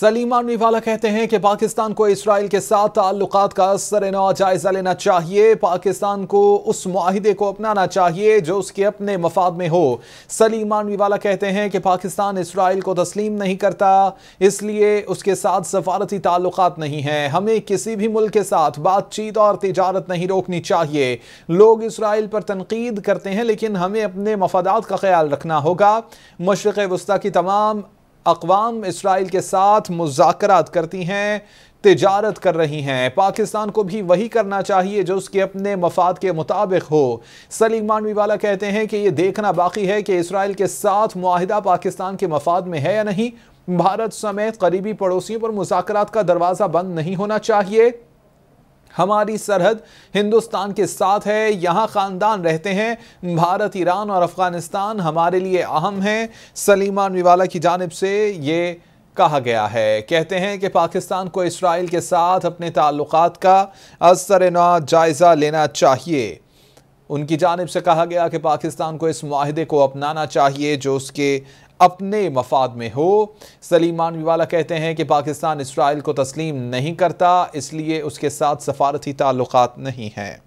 सलीमा वाला कहते हैं कि पाकिस्तान को इसराइल के साथ ताल्लुक का सरनौ जायजा लेना चाहिए पाकिस्तान को उस माहे को अपनाना चाहिए जो उसके अपने मफाद में हो सलीमा वाला कहते हैं कि पाकिस्तान इसराइल को तस्लीम नहीं करता इसलिए उसके साथ सफारती ताल्लुक नहीं हैं हमें किसी भी मुल्क के साथ बातचीत और तजारत नहीं रोकनी चाहिए लोग इसराइल पर तनकीद करते हैं लेकिन हमें अपने मफादात का ख्याल रखना होगा मशरक़ वस्ती की तमाम अकवाम इसराइल के साथ मुजात करती हैं तजारत कर रही हैं पाकिस्तान को भी वही करना चाहिए जो उसके अपने मफाद के मुताबिक हो सलीम मानवी वाला कहते हैं कि ये देखना बाकी है कि इसराइल के साथ माहिदा पाकिस्तान के मफाद में है या नहीं भारत समेत करीबी पड़ोसियों पर मुजाकर का दरवाज़ा बंद नहीं होना चाहिए हमारी सरहद हिंदुस्तान के साथ है यहाँ ख़ानदान रहते हैं भारत ईरान और अफ़गानिस्तान हमारे लिए अहम हैं सलीमान विवाला की जानब से ये कहा गया है कहते हैं कि पाकिस्तान को इसराइल के साथ अपने ताल्लुक का असर जायज़ा लेना चाहिए उनकी जानब से कहा गया कि पाकिस्तान को इस माहदे को अपनाना चाहिए जो उसके अपने मफाद में हो सलीमान विवाला कहते हैं कि पाकिस्तान इसराइल को तस्लीम नहीं करता इसलिए उसके साथ सफारती ताल्लुक नहीं हैं